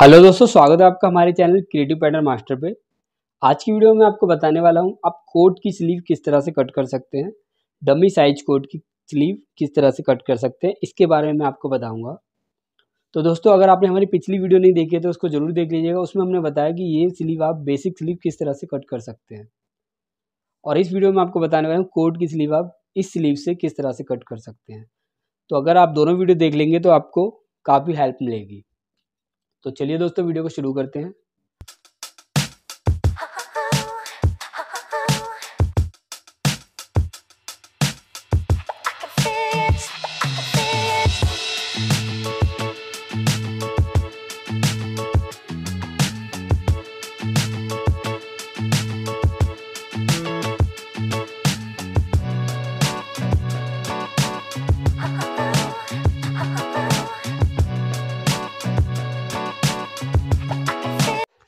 hello दोस्तों स्वागत है आपका हमारे चैनल क्रिएटिव पैटर्न मास्टर पे आज की वीडियो में आपको बताने वाला हूँ आप कोट की स्लीव किस तरह से कट कर सकते हैं डमी साइज कोट की स्लीव किस तरह से कट कर सकते हैं इसके बारे में मैं आपको बताऊँगा तो दोस्तों अगर आपने हमारी पिछली वीडियो नहीं देखी है तो उसको ज़रूर देख लीजिएगा उसमें हमने बताया कि ये स्लीव आप बेसिक स्लीव किस तरह से कट कर सकते हैं और इस वीडियो में आपको बताने वाला हूँ कोट की स्लीव आप इस स्लीव से किस तरह से कट कर सकते हैं तो अगर आप दोनों वीडियो देख लेंगे तो आपको काफ़ी हेल्प मिलेगी तो चलिए दोस्तों वीडियो को शुरू करते हैं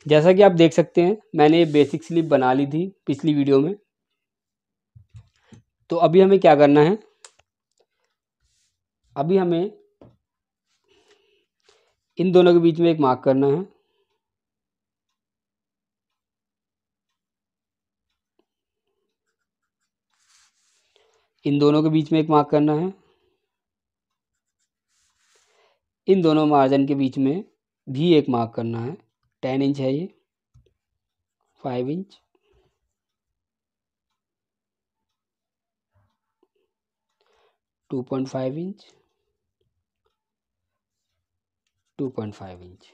जैसा कि आप देख सकते हैं मैंने ये बेसिक स्लिप बना ली थी पिछली वीडियो में तो अभी हमें क्या करना है अभी हमें इन दोनों के बीच में एक मार्क करना है इन दोनों के बीच में एक मार्क करना है इन दोनों मार्जिन के बीच में भी एक मार्क करना है टेन इंच है ये five inch two point five inch two point five inch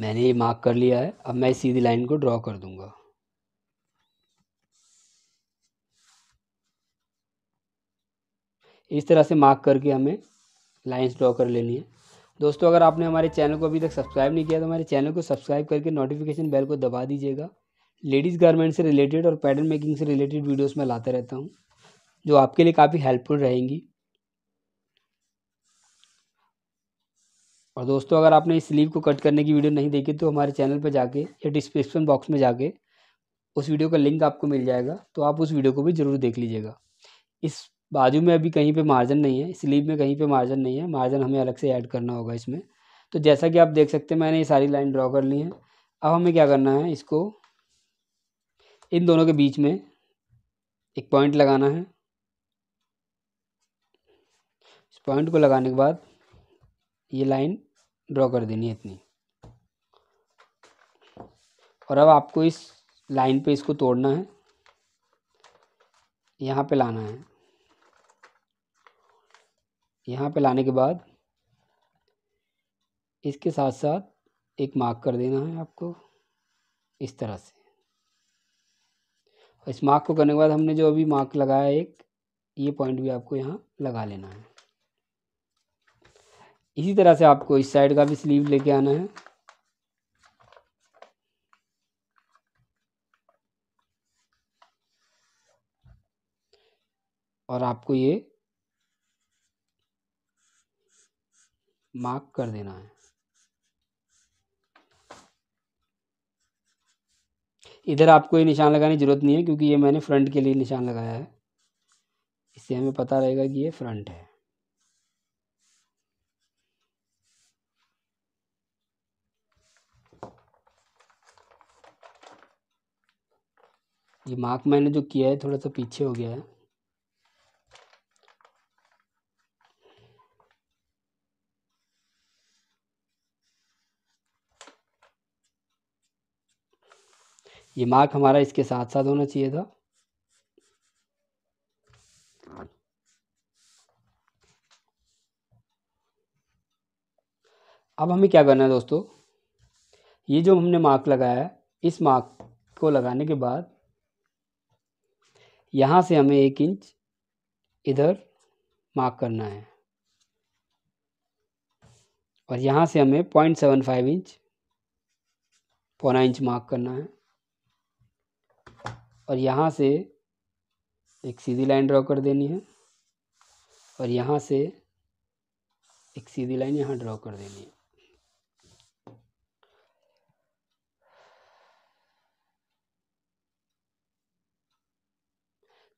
मैंने ये मार्क कर लिया है अब मैं सीधी लाइन को ड्रॉ कर दूंगा इस तरह से मार्क करके हमें लाइंस ड्रॉ कर लेनी है दोस्तों अगर आपने हमारे चैनल को अभी तक सब्सक्राइब नहीं किया तो हमारे चैनल को सब्सक्राइब करके नोटिफिकेशन बेल को दबा दीजिएगा लेडीज़ गारमेंट से रिलेटेड और पैटर्न मेकिंग से रिलेटेड वीडियोस मैं लाता रहता हूँ जो आपके लिए काफ़ी हेल्पफुल रहेंगी और दोस्तों अगर आपने इस स्लीव को कट करने की वीडियो नहीं देखी तो हमारे चैनल पर जाके या डिस्क्रिप्शन बॉक्स में जाके उस वीडियो का लिंक आपको मिल जाएगा तो आप उस वीडियो को भी ज़रूर देख लीजिएगा इस बाजू में अभी कहीं पे मार्जिन नहीं है स्लीव में कहीं पे मार्जिन नहीं है मार्जिन हमें अलग से ऐड करना होगा इसमें तो जैसा कि आप देख सकते हैं मैंने ये सारी लाइन ड्रॉ कर ली है अब हमें क्या करना है इसको इन दोनों के बीच में एक पॉइंट लगाना है इस पॉइंट को लगाने के बाद ये लाइन ड्रॉ कर देनी है इतनी और अब आपको इस लाइन पे इसको तोड़ना है यहाँ पे लाना है यहाँ पे लाने के बाद इसके साथ साथ एक मार्क कर देना है आपको इस तरह से इस मार्क को करने के बाद हमने जो अभी मार्क लगाया एक ये पॉइंट भी आपको यहाँ लगा लेना है इसी तरह से आपको इस साइड का भी स्लीव लेके आना है और आपको ये मार्क कर देना है इधर आपको ये निशान लगाने की ज़रूरत नहीं है क्योंकि ये मैंने फ्रंट के लिए निशान लगाया है इससे हमें पता रहेगा कि ये फ्रंट है ये मार्क मैंने जो किया है थोड़ा सा पीछे हो गया है ये मार्क हमारा इसके साथ साथ होना चाहिए था अब हमें क्या करना है दोस्तों ये जो हमने मार्क लगाया है इस मार्क को लगाने के बाद यहाँ से हमें एक इंच इधर मार्क करना है और यहाँ से हमें पॉइंट सेवन फाइव इंच पौना इंच मार्क करना है और यहाँ से एक सीधी लाइन ड्रॉ कर देनी है और यहाँ से एक सीधी लाइन यहाँ ड्रॉ कर देनी है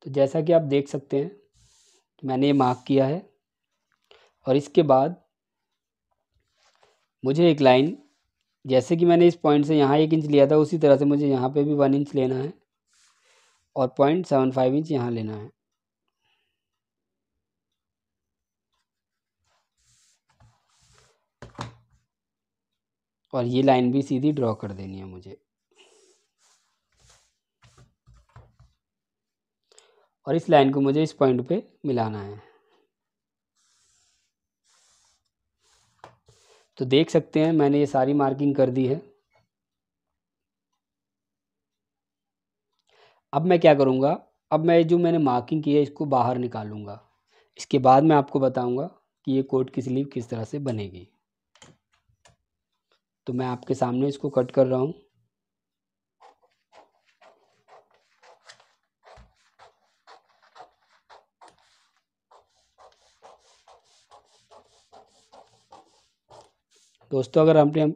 तो जैसा कि आप देख सकते हैं मैंने ये मार्क किया है और इसके बाद मुझे एक लाइन जैसे कि मैंने इस पॉइंट से यहाँ एक इंच लिया था उसी तरह से मुझे यहाँ पे भी वन इंच लेना है और पॉइंट सेवन फाइव इंच यहाँ लेना है और ये लाइन भी सीधी ड्रॉ कर देनी है मुझे और इस लाइन को मुझे इस पॉइंट पे मिलाना है तो देख सकते हैं मैंने ये सारी मार्किंग कर दी है अब मैं क्या करूँगा अब मैं जो मैंने मार्किंग की है इसको बाहर निकालूंगा इसके बाद मैं आपको बताऊंगा कि ये कोट की स्लीव किस तरह से बनेगी तो मैं आपके सामने इसको कट कर रहा हूँ दोस्तों अगर हमने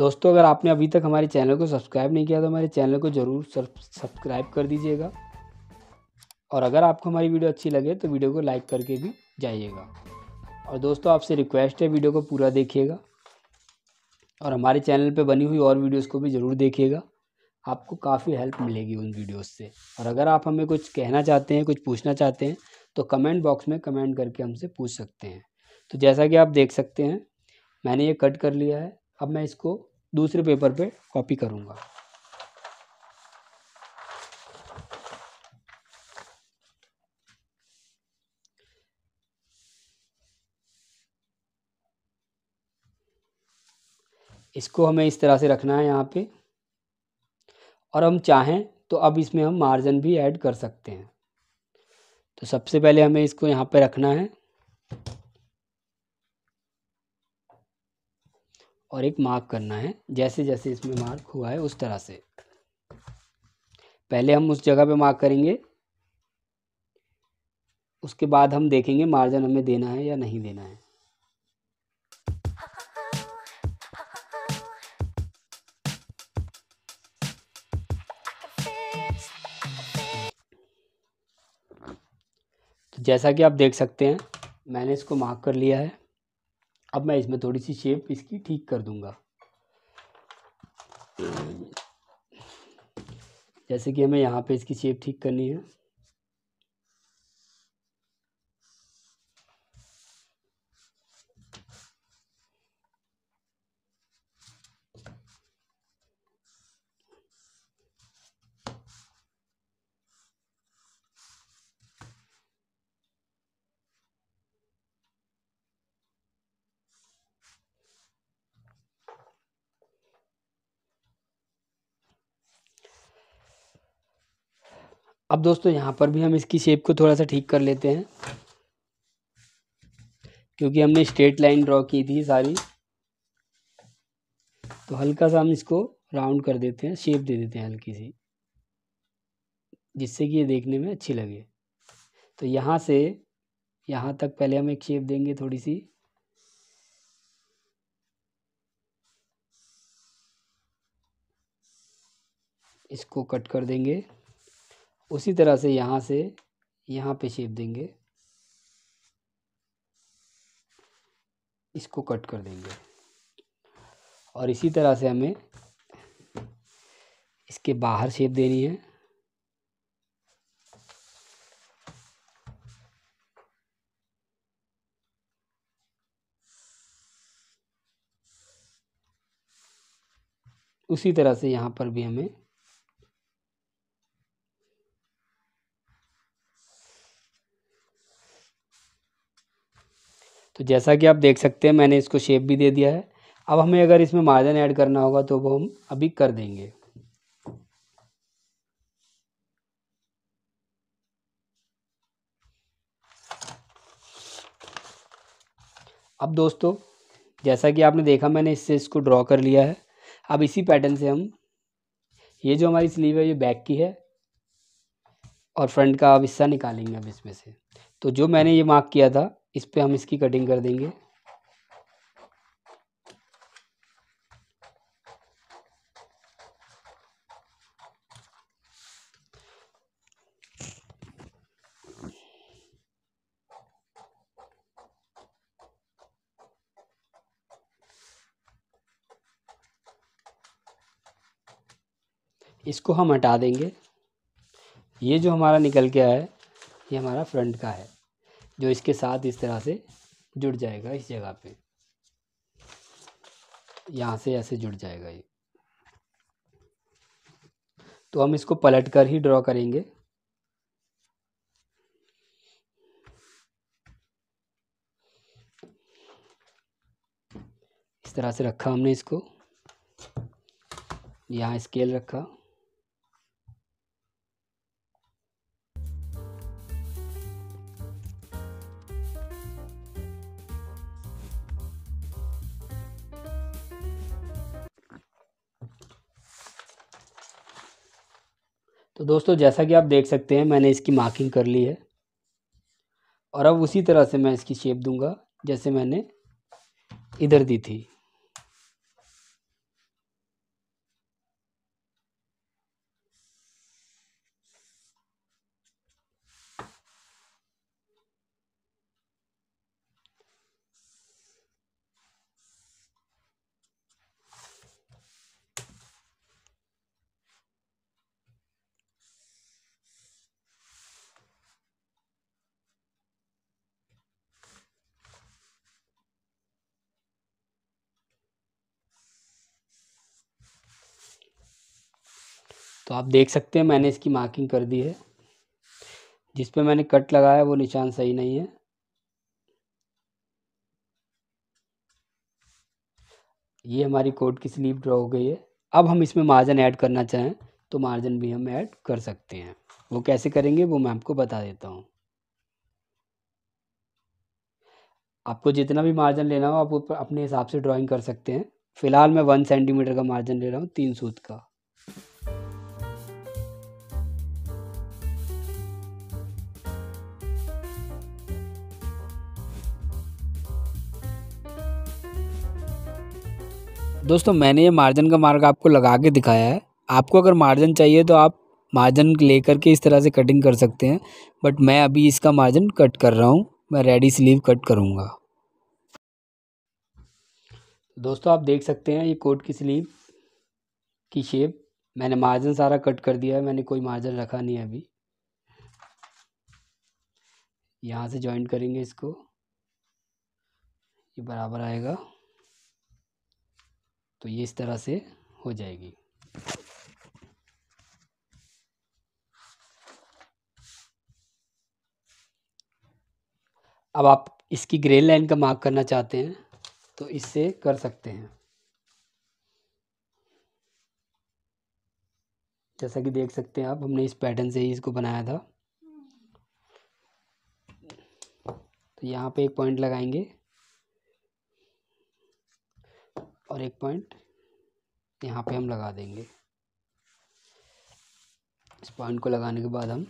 दोस्तों अगर आपने अभी तक हमारे चैनल को सब्सक्राइब नहीं किया तो हमारे चैनल को ज़रूर सब्सक्राइब कर दीजिएगा और अगर आपको हमारी वीडियो अच्छी लगे तो वीडियो को लाइक करके भी जाइएगा और दोस्तों आपसे रिक्वेस्ट है वीडियो को पूरा देखिएगा और हमारे चैनल पर बनी हुई और वीडियोस को भी ज़रूर देखिएगा आपको काफ़ी हेल्प मिलेगी उन वीडियोस से और अगर आप हमें कुछ कहना चाहते हैं कुछ पूछना चाहते हैं तो कमेंट बॉक्स में कमेंट करके हमसे पूछ सकते हैं तो जैसा कि आप देख सकते हैं मैंने ये कट कर लिया है अब मैं इसको दूसरे पेपर पे कॉपी करूँगा इसको हमें इस तरह से रखना है यहाँ पे और हम चाहें तो अब इसमें हम मार्जिन भी ऐड कर सकते हैं तो सबसे पहले हमें इसको यहाँ पे रखना है और एक मार्क करना है जैसे जैसे इसमें मार्क हुआ है उस तरह से पहले हम उस जगह पे मार्क करेंगे उसके बाद हम देखेंगे मार्जिन हमें देना है या नहीं देना है तो जैसा कि आप देख सकते हैं मैंने इसको मार्क कर लिया है अब मैं इसमें थोड़ी सी शेप इसकी ठीक कर दूंगा जैसे कि हमें यहाँ पे इसकी शेप ठीक करनी है अब दोस्तों यहाँ पर भी हम इसकी शेप को थोड़ा सा ठीक कर लेते हैं क्योंकि हमने स्ट्रेट लाइन ड्रॉ की थी सारी तो हल्का सा हम इसको राउंड कर देते हैं शेप दे देते हैं हल्की सी जिससे कि ये देखने में अच्छी लगे तो यहाँ से यहाँ तक पहले हम एक शेप देंगे थोड़ी सी इसको कट कर देंगे उसी तरह से यहाँ से यहाँ पे शेप देंगे इसको कट कर देंगे और इसी तरह से हमें इसके बाहर शेप देनी है उसी तरह से यहाँ पर भी हमें तो जैसा कि आप देख सकते हैं मैंने इसको शेप भी दे दिया है अब हमें अगर इसमें मार्जिन ऐड करना होगा तो वो हम अभी कर देंगे अब दोस्तों जैसा कि आपने देखा मैंने इससे इसको ड्रॉ कर लिया है अब इसी पैटर्न से हम ये जो हमारी स्लीव है ये बैक की है और फ्रंट का अब हिस्सा निकालेंगे अब इसमें से तो जो मैंने ये मार्क किया था इस पर हम इसकी कटिंग कर देंगे इसको हम हटा देंगे ये जो हमारा निकल के आया है ये हमारा फ्रंट का है जो इसके साथ इस तरह से जुड़ जाएगा इस जगह पे यहाँ से ऐसे जुड़ जाएगा ये तो हम इसको पलट कर ही ड्रॉ करेंगे इस तरह से रखा हमने इसको यहाँ स्केल रखा तो दोस्तों जैसा कि आप देख सकते हैं मैंने इसकी मार्किंग कर ली है और अब उसी तरह से मैं इसकी शेप दूंगा जैसे मैंने इधर दी थी तो आप देख सकते हैं मैंने इसकी मार्किंग कर दी है जिस पे मैंने कट लगाया वो निशान सही नहीं है ये हमारी कोट की स्लीव ड्रॉ हो गई है अब हम इसमें मार्जिन ऐड करना चाहें तो मार्जिन भी हम ऐड कर सकते हैं वो कैसे करेंगे वो मैं आपको बता देता हूँ आपको जितना भी मार्जिन लेना हो आप अपने हिसाब से ड्राइंग कर सकते हैं फ़िलहाल मैं वन सेंटीमीटर का मार्जिन ले रहा हूँ तीन सूत का दोस्तों मैंने ये मार्जिन का मार्ग आपको लगा के दिखाया है आपको अगर मार्जिन चाहिए तो आप मार्जिन ले करके इस तरह से कटिंग कर सकते हैं बट मैं अभी इसका मार्जिन कट कर रहा हूँ मैं रेडी स्लीव कट करूँगा दोस्तों आप देख सकते हैं ये कोट की स्लीव की शेप मैंने मार्जिन सारा कट कर दिया है मैंने कोई मार्जिन रखा नहीं है अभी यहाँ से जॉइंट करेंगे इसको ये बराबर आएगा तो ये इस तरह से हो जाएगी अब आप इसकी ग्रे लाइन का मार्क करना चाहते हैं तो इससे कर सकते हैं जैसा कि देख सकते हैं आप हमने इस पैटर्न से ही इसको बनाया था तो यहाँ पे एक पॉइंट लगाएंगे और एक पॉइंट यहाँ पे हम लगा देंगे इस पॉइंट को लगाने के बाद हम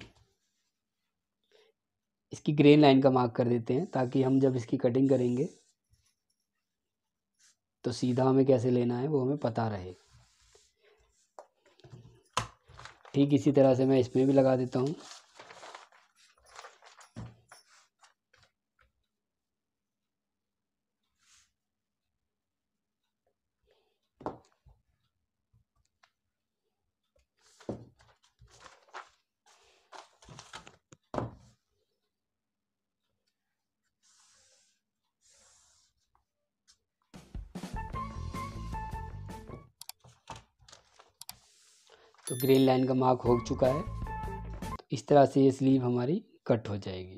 इसकी ग्रेन लाइन का मार्क कर देते हैं ताकि हम जब इसकी कटिंग करेंगे तो सीधा हमें कैसे लेना है वो हमें पता रहे ठीक इसी तरह से मैं इसमें भी लगा देता हूँ तो ग्रीन लाइन का मार्क हो चुका है तो इस तरह से ये स्लीव हमारी कट हो जाएगी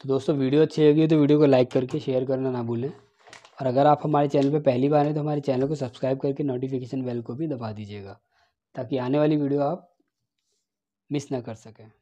तो दोस्तों वीडियो अच्छी लगी तो वीडियो को लाइक करके शेयर करना ना भूलें और अगर आप हमारे चैनल पर पहली बार हैं तो हमारे चैनल को सब्सक्राइब करके नोटिफिकेशन बेल को भी दबा दीजिएगा ताकि आने वाली वीडियो आप मिस ना कर सकें